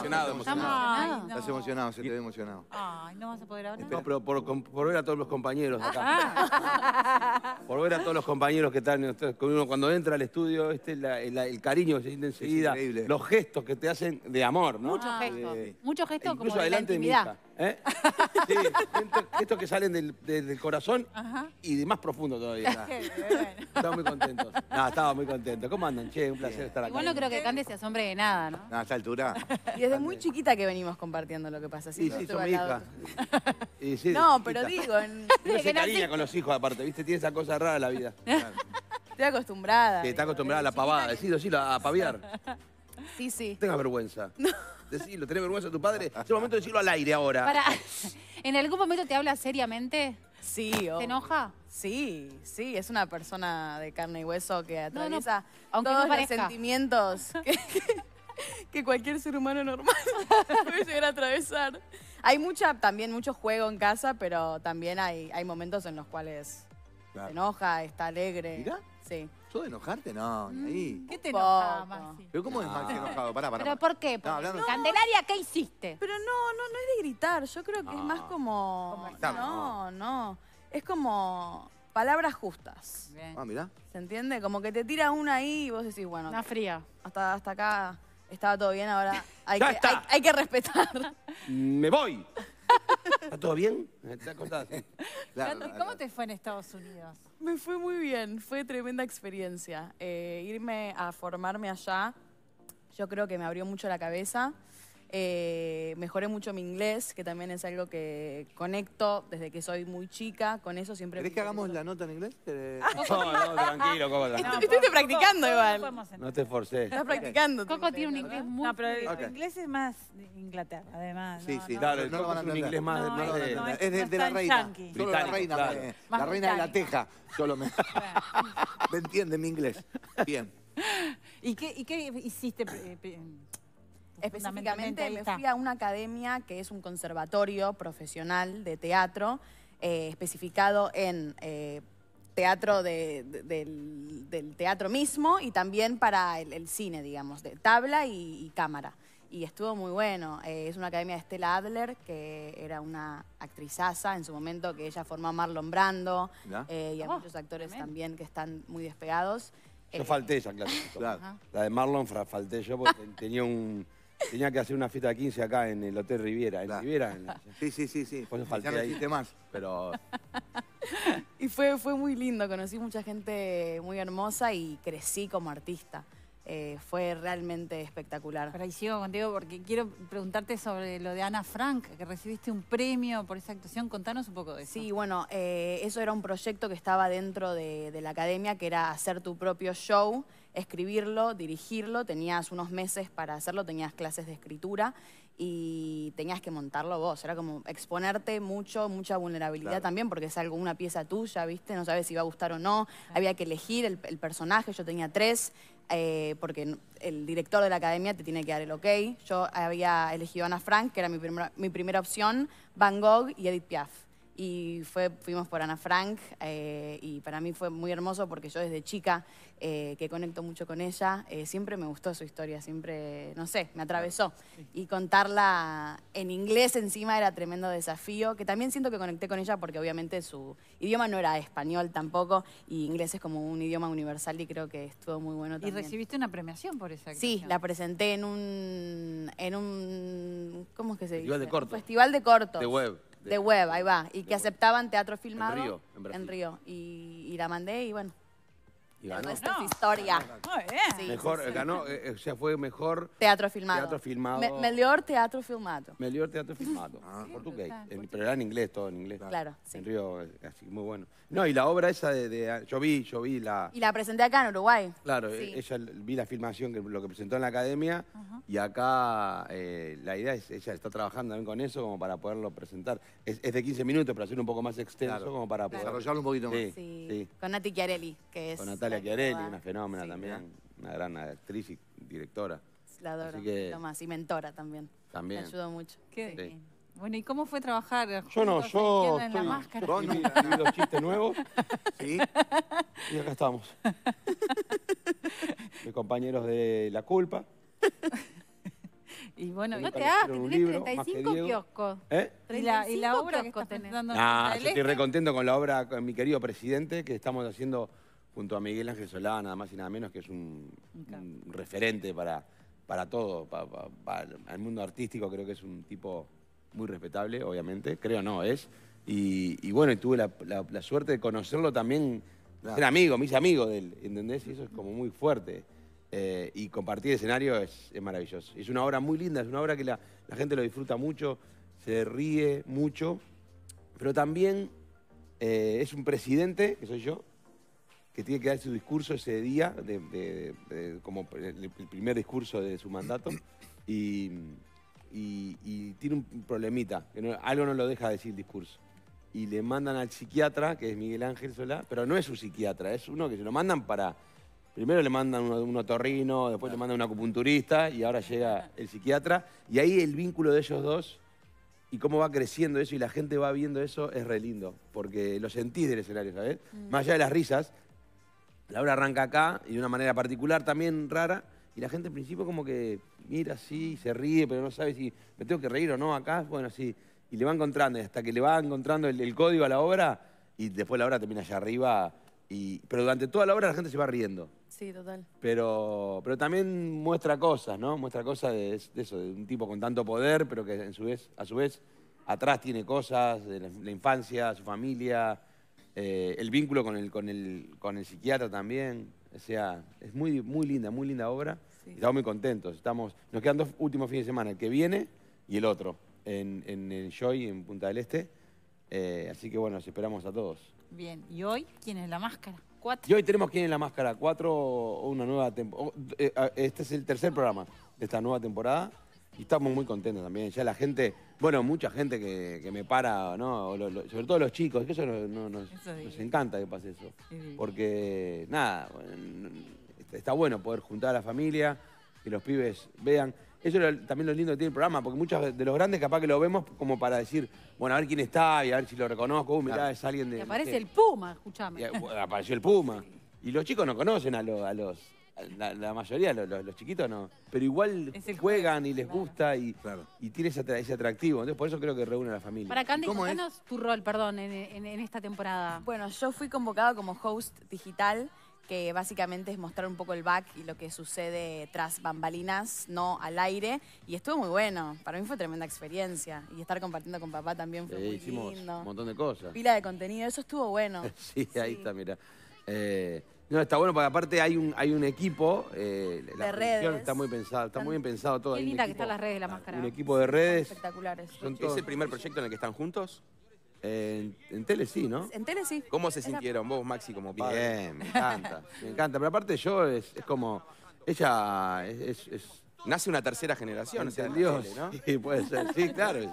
emocionado, emocionado. Estás emocionado, se te ve emocionado. Ay, no vas a poder hablar. pero por, ver a todos los compañeros de acá. Ah. por ver a todos los compañeros que están con uno cuando entra al estudio, este, el cariño que se siente enseguida, los gestos que te hacen de amor, ¿no? Muchos ah, gestos, eh, muchos gestos como de la intimidad. ¿Eh? Sí, estos que salen del, corazón y de más profundo todavía. Estamos muy contentos. No, estaba muy contento. ¿Cómo andan? Che, un placer estar aquí. Igual no creo que Cande se asombre de nada, ¿no? No, a altura. Y desde muy chiquita que venimos compartiendo lo que pasa. Sí, sí, son mi hija. no, pero digo... En... No se cariña con los hijos aparte, ¿viste? Tiene esa cosa rara la vida. Estoy acostumbrada. Sí, está acostumbrada a la pavada. Sí, sí, a paviar. Sí, sí. Tenga vergüenza. Decirlo, tenés vergüenza de tu padre. hace un momento de decirlo al aire ahora. ¿En algún momento te habla seriamente? Sí. ¿Te enoja? Sí, sí, es una persona de carne y hueso que atraviesa todos los sentimientos que, cualquier ser humano normal puede llegar a atravesar. Hay mucha, también mucho juego en casa, pero también hay, hay momentos en los cuales se enoja, está alegre. ¿Mira? Sí. Yo de enojarte, no, ni ahí. Mm, ¿Qué te enojaba, Maxi? Pero ¿cómo es Maxi enojado? Pará, pará. ¿Pero por qué? Candelaria, ¿qué hiciste? Pero no, no, no es de gritar. Yo creo que es más como... No, no. Es como palabras justas. Ah, mirá. ¿Se entiende? Como que te tira una ahí y vos decís, bueno, Una fría. hasta, hasta acá estaba todo bien, ahora hay, que, hay que respetar. ¡Me voy! ¿Está todo bien? ¿Cómo te fue en Estados Unidos? Me fue muy bien, fue tremenda experiencia. Eh, irme a formarme allá, yo creo que me abrió mucho la cabeza. Eh, mejoré mucho mi inglés, que también es algo que conecto desde que soy muy chica. Con eso siempre... ¿Querés que hagamos la nota en inglés? Eh, no, no, tranquilo, Coco. Estuviste practicando igual. No te forcé Estás practicando. Coco tiene un inglés muy... No, pero el inglés es más de Inglaterra, además. Sí, sí. Claro, es un inglés más, de... es- de, la reina. la reina. La reina de la teja. Solo me... me entiende mi inglés. Bien. ¿Y qué, hiciste? Eh, Específicamente me fui a una academia que es un conservatorio profesional de teatro, eh, especificado en eh, teatro del, teatro mismo y también para el, cine, digamos, de tabla y, cámara. Y estuvo muy bueno. Eh, es una academia de Stella Adler, que era una actrizaza en su momento, que ella formó a Marlon Brando y a oh, muchos actores también. que están muy despegados. Yo falté esa clase. La, la de Marlon falté yo porque tenía un... Tenía que hacer una fiesta de 15 acá en el Hotel Riviera. En Riviera. Sí, sí, sí, sí. Pues falté ahí. más. Pero. Y fue, fue muy lindo, conocí mucha gente muy hermosa y crecí como artista. Eh, fue realmente espectacular. Pero sigo contigo porque quiero preguntarte sobre lo de Ana Frank, que recibiste un premio por esa actuación. Contanos un poco de eso. Sí, bueno, eh, eso era un proyecto que estaba dentro de la academia, que era hacer tu propio show escribirlo, dirigirlo, tenías unos meses para hacerlo, tenías clases de escritura y tenías que montarlo vos. Era como exponerte mucho, mucha vulnerabilidad también, porque es algo, una pieza tuya, ¿viste? No sabes si va a gustar o no. Había que elegir el, personaje, yo tenía tres, eh, porque el director de la academia te tiene que dar el ok. Yo había elegido a Ana Frank, que era mi primera opción, Van Gogh y Edith Piaf y fue, fuimos por Ana Frank eh, y para mí fue muy hermoso porque yo desde chica, eh, que conecto mucho con ella, eh, siempre me gustó su historia, siempre, no sé, me atravesó. Y contarla en inglés encima era tremendo desafío, que también siento que conecté con ella porque obviamente su idioma no era español tampoco y inglés es como un idioma universal y creo que estuvo muy bueno también. ¿Y recibiste una premiación por esa actuación? Sí, la presenté en un, en un ¿cómo es que se dice? Festival de cortos. Festival de cortos. De web de, web, ahí va. Y que aceptaban teatro filmado. En Río, y la mandé y bueno, y ganó. historia. mejor, ganó, o sea, fue mejor... Teatro filmado. Teatro filmado. mejor teatro filmado. Mejor teatro filmado. Ah, portugués. pero era en inglés, todo en inglés. Claro, sí. En Río, eh, así, muy bueno. No, y la obra esa de... Ah, yo vi, yo vi la... Y la presenté acá en Uruguay. Claro, eh, ella vi la filmación, lo que presentó en la academia, y acá eh, la idea es, ella está trabajando también con eso como para poderlo presentar. Es, de 15 minutos, pero hacer un poco más extenso como para poder... Desarrollarlo un poquito más. Sí, Sí. sí. Con Nati Chiarelli, que es la Chiarelli, una fenómena también, una gran actriz y directora. La adoro, Tomás. y mentora también. También. Me ayudó mucho. ¿Qué? Sí. Bueno, ¿y cómo fue trabajar? Yo no, yo los chistes nuevos ¿sí? y acá estamos. Mis compañeros de La Culpa. Y bueno, no te hagas, que tenés 35 kioscos. ¿Eh? y la, obra que estás Ah, yo estoy recontento con la obra, con mi querido presidente, que estamos haciendo junto a Miguel Ángel Solá, nada más y nada menos, que es un, referente para, para todo, para, el mundo artístico, creo que es un tipo muy respetable, obviamente, creo no, es. Y, bueno, y tuve la, suerte de conocerlo también, ser amigo, mis amigos de él, ¿entendés? Y eso es como muy fuerte. Eh, y compartir escenario es, maravilloso. Es una obra muy linda, es una obra que la, gente lo disfruta mucho, se ríe mucho, pero también eh, es un presidente, que soy yo, que tiene que dar su discurso ese día, de, como el, primer discurso de su mandato, y, tiene un problemita, que algo no lo deja decir el discurso. Y le mandan al psiquiatra, que es Miguel Ángel Solá, pero no es su psiquiatra, es uno que se lo mandan para... Primero le mandan un, un otorrino, después le mandan un acupunturista y ahora llega el psiquiatra. Y ahí el vínculo de ellos dos y cómo va creciendo eso y la gente va viendo eso es re lindo, porque lo sentís del escenario, ¿sabes? Mm. Más allá de las risas, la obra arranca acá y de una manera particular también rara. Y la gente al principio como que mira así, y se ríe, pero no sabe si me tengo que reír o no acá. Bueno, sí. Y le va encontrando, hasta que le va encontrando el, código a la obra y después la obra termina allá arriba. Y, pero durante toda la obra la gente se va riendo. Sí, total. Pero, pero también muestra cosas, ¿no? Muestra cosas de, eso, de un tipo con tanto poder, pero que en su vez, a su vez atrás tiene cosas, de la infancia, su familia, eh, el vínculo con el, con, con el psiquiatra también. O sea, es muy, muy linda, muy linda obra. Estamos muy contentos. Estamos, nos quedan dos últimos fines de semana, el que viene y el otro, en, el Joy, en Punta del Este. Eh, así que bueno, esperamos a todos. Bien, ¿y hoy quién es la máscara? ¿Cuatro? Y hoy tenemos quién es la máscara, cuatro o una nueva temporada. Eh, este es el tercer programa de esta nueva temporada y estamos muy contentos también. Ya la gente bueno, mucha gente que, me para, ¿no? sobre todo los chicos, que eso, nos, encanta que pase eso. Porque, nada, está bueno poder juntar a la familia, que los pibes vean. Eso también lo lindo que tiene el programa, porque muchos de los grandes capaz que lo vemos como para decir, bueno, a ver quién está y a ver si lo reconozco. uy, uh, mirá, es alguien de... aparece el Puma, escuchame. apareció el Puma. Y los chicos no conocen a, a los la, mayoría, los, chiquitos no. Pero igual juegan y les gusta y, y tiene ese, atractivo. Entonces, por eso creo que reúne a la familia. Para Candy, tu rol, perdón, en, esta temporada. Bueno, yo fui convocado como host digital que básicamente es mostrar un poco el back y lo que sucede tras bambalinas, no al aire. Y estuvo muy bueno. Para mí fue tremenda experiencia. Y estar compartiendo con papá también fue eh, muy hicimos Un montón de cosas. Pila de contenido, eso estuvo bueno. sí, ahí está, mira. Eh, no, está bueno porque aparte hay un, hay un equipo, eh, la de redes. está muy pensada, está muy bien pensado todo. Qué linda que están las redes de la máscara. Un equipo de redes. espectaculares. ¿Es el primer proyecto en el que están juntos? en, tele sí, ¿no? En tele sí. ¿Cómo se sintieron vos, Maxi, como padre? Bien, me encanta, me encanta. Pero aparte yo es, como, ella es nace una tercera generación. O sea, ¿no? Sí, puede ser. Sí, claro, sí.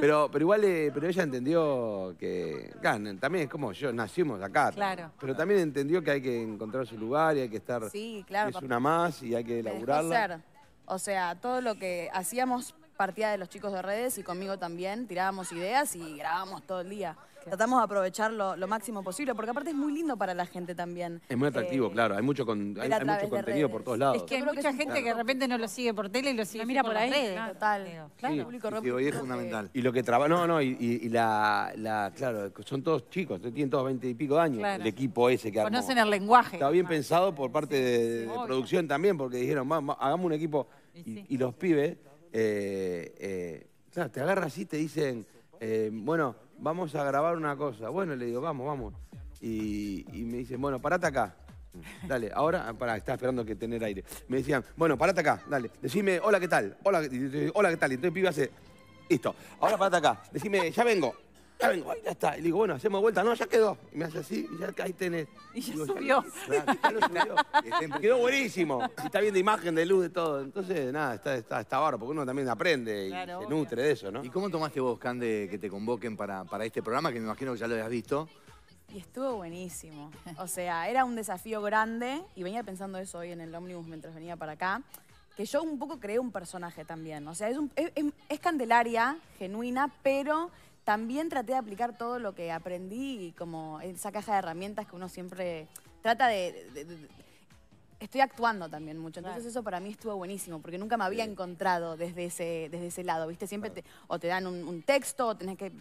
Pero, pero igual, eh, pero ella entendió que, también es como yo, nacimos acá. Claro. Pero también entendió que hay que encontrar su lugar y hay que estar, sí, claro, es una más y hay que elaborarla. O sea, todo lo que hacíamos partida de los chicos de redes y conmigo también tirábamos ideas y grabábamos todo el día. Tratamos de aprovecharlo lo, máximo posible, porque aparte es muy lindo para la gente también. Es muy atractivo, eh, claro. Hay mucho, mucho contenido por todos lados. Es que hay mucha gente que de repente no lo sigue por tele y lo sigue mira por, redes. Total. es fundamental. Y lo que trabaja, no, no, y, la, claro, son todos chicos, tienen todos 20 y pico de años, el equipo ese que armó. Conocen el lenguaje. Está bien pensado por parte de, producción también, porque dijeron, hagamos un equipo y los pibes eh, eh, te agarra así, te dicen, eh, bueno, vamos a grabar una cosa. Bueno, le digo, vamos, vamos. Y, me dicen, bueno, parate acá. Dale, ahora, ah, pará, estaba esperando que tener aire. Me decían, bueno, parate acá, dale, decime, hola, ¿qué tal? Hola, hola ¿qué tal? Y entonces el pibe hace, listo, ahora parate acá, decime, ya vengo ya vengo, ya está. Y le digo, bueno, hacemos vuelta. No, ya quedó. Y me hace así, y ya ahí tenés. Y ya subió. lo subió. quedó buenísimo. Y está bien de imagen, de luz, de todo. Entonces, nada, está, está, está barro, porque uno también aprende y se nutre de eso, ¿no? ¿Y cómo tomaste vos, Cande, que te convoquen para, para este programa, que me imagino que ya lo habías visto? Y estuvo buenísimo. O sea, era un desafío grande y venía pensando eso hoy en el ómnibus mientras venía para acá que yo un poco creé un personaje también. O sea, es, un, es, es, Candelaria, genuina, pero también traté de aplicar todo lo que aprendí y como esa caja de herramientas que uno siempre trata de... estoy actuando también mucho, entonces eso para mí estuvo buenísimo, porque nunca me había encontrado desde ese, desde ese lado, ¿viste? Siempre o te dan un, texto o tenés que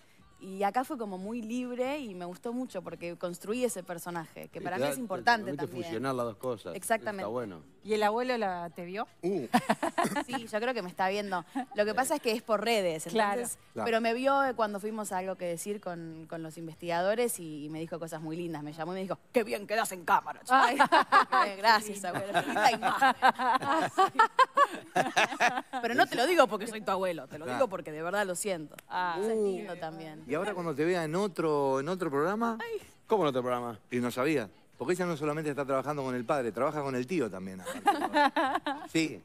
y acá fue como muy libre y me gustó mucho porque construí ese personaje, que para mí es importante te también. fusionar las dos cosas. Exactamente. Está bueno. ¿Y el abuelo la, te vio? Uh. sí, yo creo que me está viendo. Lo que pasa es que es por redes, claro. Pero me vio cuando fuimos a algo que decir con, los investigadores y, me dijo cosas muy lindas. Me llamó y me dijo, qué bien quedas en cámara. Gracias, abuelo. Pero no te lo digo porque soy tu abuelo, te lo digo porque de verdad lo siento. Ah, es uh. lindo también. Y ahora cuando te vea en otro, en otro programa, ¿cómo en otro programa? Y no sabía. Porque ella no solamente está trabajando con el padre, trabaja con el tío también.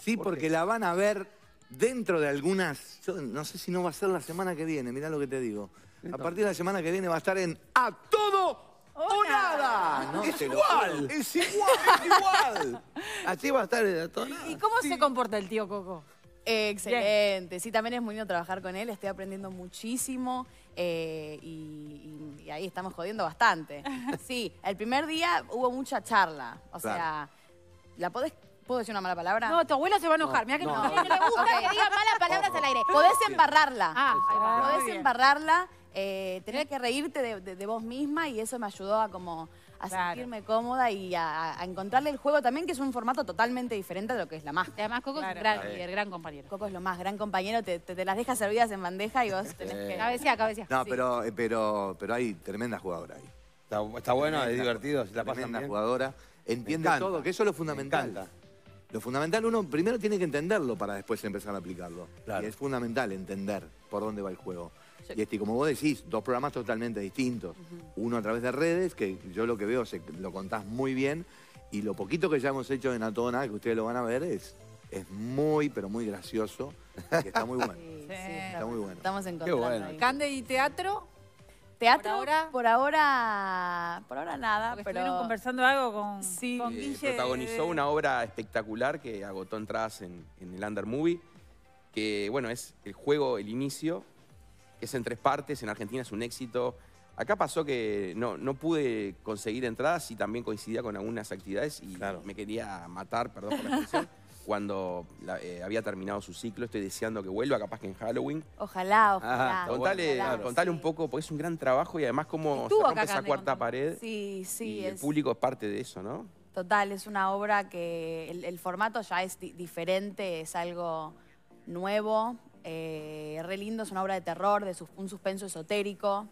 Sí, porque la van a ver dentro de algunas... no sé si no va a ser la semana que viene, mirá lo que te digo. A partir de la semana que viene va a estar en A Todo o Nada. es, igual, es igual, es igual, Así va a estar en A Todo Nada. ¿Y cómo se comporta el tío Coco? Excelente. Sí, también es muy bueno trabajar con él. Estoy aprendiendo muchísimo. Eh, y, ahí estamos jodiendo bastante. Sí, el primer día hubo mucha charla, o sea, la podés... ¿Puedo decir una mala palabra? No, tu abuela se va a enojar. Mira que no. no. no le gusta que diga malas palabras al aire. Podés embarrarla. Ah, podés embarrarla, eh, tener que reírte de, de vos misma y eso me ayudó a como a sentirme cómoda y a, encontrarle el juego también, que es un formato totalmente diferente a lo que es la más Además, Coco es el gran gran compañero. Coco es lo más, gran compañero, te, las dejas servidas en bandeja y vos tenés que... Cabecía, cabecea. No, eh, pero, pero, hay tremenda jugadora ahí. Está, bueno, es divertido, si la pasan jugadora, entiende todo, que eso es lo fundamental. Lo fundamental, uno primero tiene que entenderlo para después empezar a aplicarlo. es fundamental entender por dónde va el juego. Y este, como vos decís, dos programas totalmente distintos. Uno a través de redes, que yo lo que veo, se, lo contás muy bien, y lo poquito que ya hemos hecho en Atona, que ustedes lo van a ver, es, es muy, pero muy gracioso, y está muy bueno. está muy bueno. Estamos encontrando. y teatro, Teatro, por ahora, por ahora, por ahora nada. pero... Estuvieron conversando algo con, sí. Eh, protagonizó una obra espectacular que agotó entradas en, en, el Under Movie, que bueno, es el juego, el inicio, es en tres partes, en Argentina es un éxito. Acá pasó que no, pude conseguir entradas y también coincidía con algunas actividades y me quería matar, perdón por la expresión, cuando eh, había terminado su ciclo. Estoy deseando que vuelva, capaz que en Halloween. Ojalá, ah, ojalá. Contale, un poco, porque es un gran trabajo y además cómo se rompe esa cuarta pared. Sí, sí. Y el público es parte de eso, ¿no? Total, es una obra que el, formato ya es diferente, es algo nuevo. Eh, eh, re lindo, es una obra de terror, de un suspenso esotérico.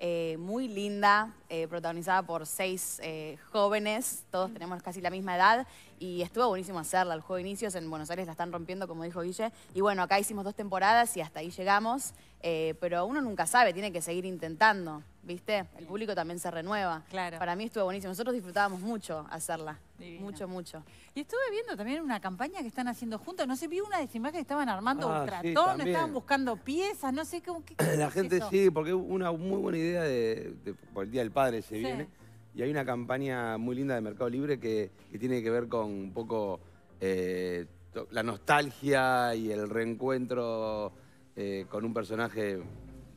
Eh, muy linda, eh, protagonizada por seis jóvenes, todos tenemos casi la misma edad y estuvo buenísimo hacerla, el juego de inicios en Buenos Aires la están rompiendo como dijo Guille y bueno, acá hicimos dos temporadas y hasta ahí llegamos, pero uno nunca sabe, tiene que seguir intentando. ¿viste? El público también se renueva. Para mí estuvo buenísimo. Nosotros disfrutábamos mucho hacerla. Mucho, mucho. Y estuve viendo también una campaña que están haciendo juntos. No sé, vi una de imágenes que estaban armando ah, un tratón, estaban buscando piezas, no sé qué. La gente sí, porque una muy buena idea de, por el Día del Padre se viene. Y hay una campaña muy linda de Mercado Libre que, tiene que ver con un poco eh, la nostalgia y el reencuentro eh, con un personaje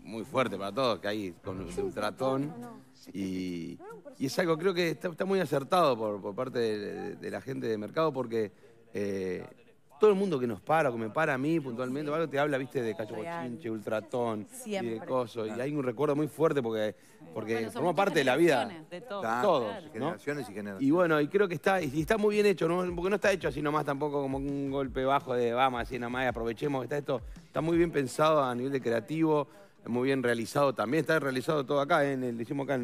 muy fuerte para todos, que hay con un ultratón... Y, y es algo, creo que está, muy acertado por, parte de, la gente de mercado, porque eh, todo el mundo que nos para, o que me para a mí puntualmente, te habla, viste, de Cacho Ultratón, y de Coso. Y hay un recuerdo muy fuerte porque, porque forma parte de la vida. De todo. todos. Generaciones y generaciones. Y bueno, y creo que está, y está muy bien hecho, porque no está hecho así nomás tampoco como un golpe bajo de vamos, así nomás, aprovechemos, está esto, está muy bien pensado a nivel de creativo muy bien realizado también. Está realizado todo acá, en ¿eh? el, hicimos acá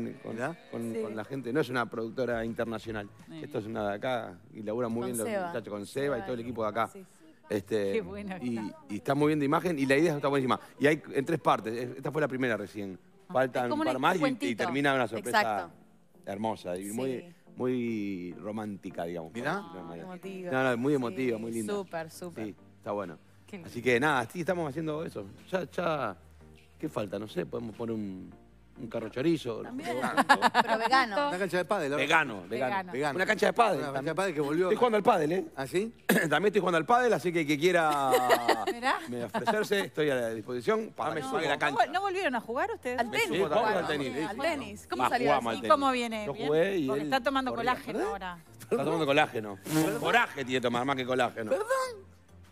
con, la gente. No es una productora internacional. Esto es una de acá y labura muy bien los muchachos con Seba, y todo el equipo de acá. Este, Qué y, está muy bien de imagen y la idea está buenísima. Y hay en tres partes. Esta fue la primera recién. Ah, Faltan un par más y, termina una sorpresa hermosa y muy, muy romántica, digamos. Mirá. No, muy emotiva, muy linda. Súper, súper. Sí, está bueno. Así que nada, estamos haciendo eso. Ya, ya ¿Qué falta? No sé, podemos poner un, carro chorizo. También. Pero vegano. Una cancha de pádel. Vegano, vegano. Vegano. Una cancha de pádel. cancha de que volvió. Estoy jugando al pádel, ¿eh? ¿Ah, sí? También estoy jugando al pádel, así que que quiera me ofrecerse, estoy a la disposición. para ah, No, la cancha. ¿No volvieron a jugar ustedes? Al tenis. al tenis. ¿Cómo salió así? ¿Y cómo viene? Yo jugué y está tomando colágeno ¿Eh? ahora. Está tomando colágeno. Coraje tiene que tomar, más que colágeno. ¿Perdón?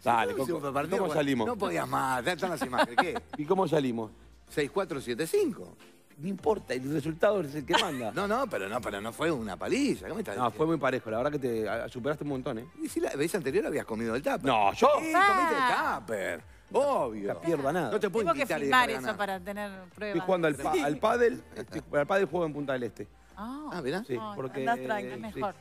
Dale, pues, ¿cómo, salimos? No podías más, ya están las imágenes. ¿Qué? ¿Y cómo salimos? 6-4-7-5. No importa, el resultado es el que manda. No, no, pero no, pero no fue una paliza. No, este? fue muy parejo, la verdad que te superaste un montón, ¿eh? ¿Y si la vez anterior habías comido el tupper? No, yo. Sí, comiste el ah. tupper. Obvio. No pierdo nada. No te Tengo que filmar eso para tener pruebas. Estoy jugando al, pa al pádel, juego en Punta del Este. ah, ¿verdad? Ah, sí, porque... Andás mejor.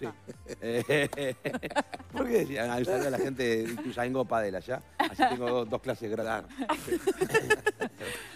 Sí. porque a la gente de Ituzaingó padela ya. Así tengo dos, clases de gratis.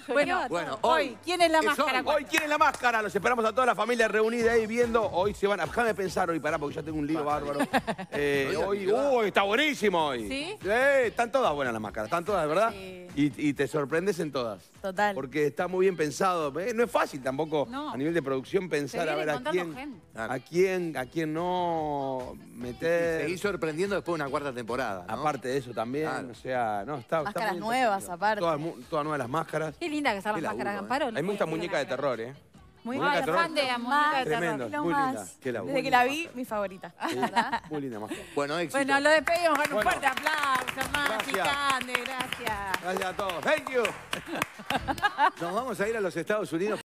Bueno, hoy, ¿quién es la máscara? Hoy, ¿quién es la máscara? Los esperamos a toda la familia reunida ahí viendo. Hoy se van a... Déjame pensar hoy, pará, porque ya tengo un lío bárbaro. Eh, hoy, uy, está buenísimo hoy. ¿Sí? Eh, están todas buenas las máscaras, están todas, ¿verdad? Y, te sorprendes en todas. Total. Porque está muy bien pensado. Eh, no es fácil tampoco a nivel de producción pensar a ver a quién, a quién, a quién no meter. Y sorprendiendo después de una cuarta temporada, ¿no? Aparte de eso también, o sea, no, está... Máscaras nuevas, aparte. Todas, nuevas las máscaras linda que son las máscaras de Amparo. A mí me muñeca de terror, ¿eh? Muy Muñeca bien, de fan de Muñeca Tremendo, Terror. muy linda. más. Qué Desde que la vi, mi favorita. Sí, Muy linda máscara. Bueno, éxito. Bueno, lo despedimos con un fuerte aplauso, más Gracias. gracias. Gracias a todos. Thank you. Nos vamos a ir a los Estados Unidos.